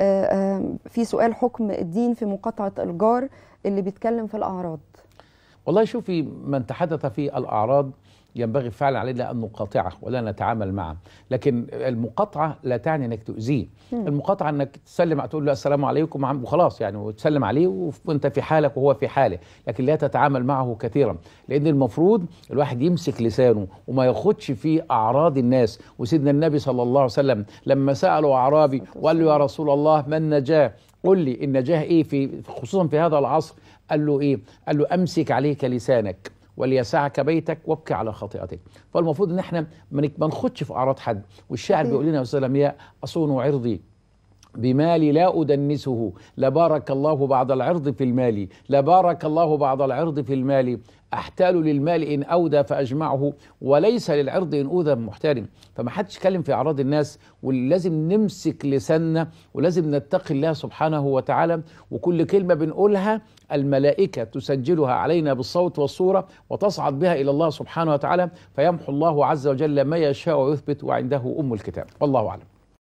آه، آه، في سؤال حكم الدين في مقاطعه الجار اللي بيتكلم في الاعراض والله شوفي من تحدث في الأعراض ينبغي فعلا علينا أن نقاطعه ولا نتعامل معه لكن المقاطعة لا تعني أنك تؤذيه المقاطعة أنك تسلم تقول له السلام عليكم وخلاص يعني وتسلم عليه وانت في حالك وهو في حاله لكن لا تتعامل معه كثيرا لأن المفروض الواحد يمسك لسانه وما ياخدش في أعراض الناس وسيدنا النبي صلى الله عليه وسلم لما سأله أعرابي وقال له يا رسول الله من نجاه قل لي النجاح ايه في خصوصا في هذا العصر قال له ايه قال له امسك عليك لسانك وليسعك بيتك وابكي على خطيئتك فالمفروض ان احنا ما نخدش في اعراض حد والشاعر بيقول لنا يا استاذ لمياء اصون عرضي بمالي لا أدنسه لبارك الله بعد العرض في المال لبارك الله بعد العرض في المال أحتال للمال إن أودى فأجمعه وليس للعرض إن أوذى محترم فما حدش يتكلم في أعراض الناس ولازم نمسك لساننا ولازم نتقي الله سبحانه وتعالى وكل كلمة بنقولها الملائكة تسجلها علينا بالصوت والصورة وتصعد بها إلى الله سبحانه وتعالى فيمحو الله عز وجل ما يشاء ويثبت وعنده أم الكتاب والله أعلم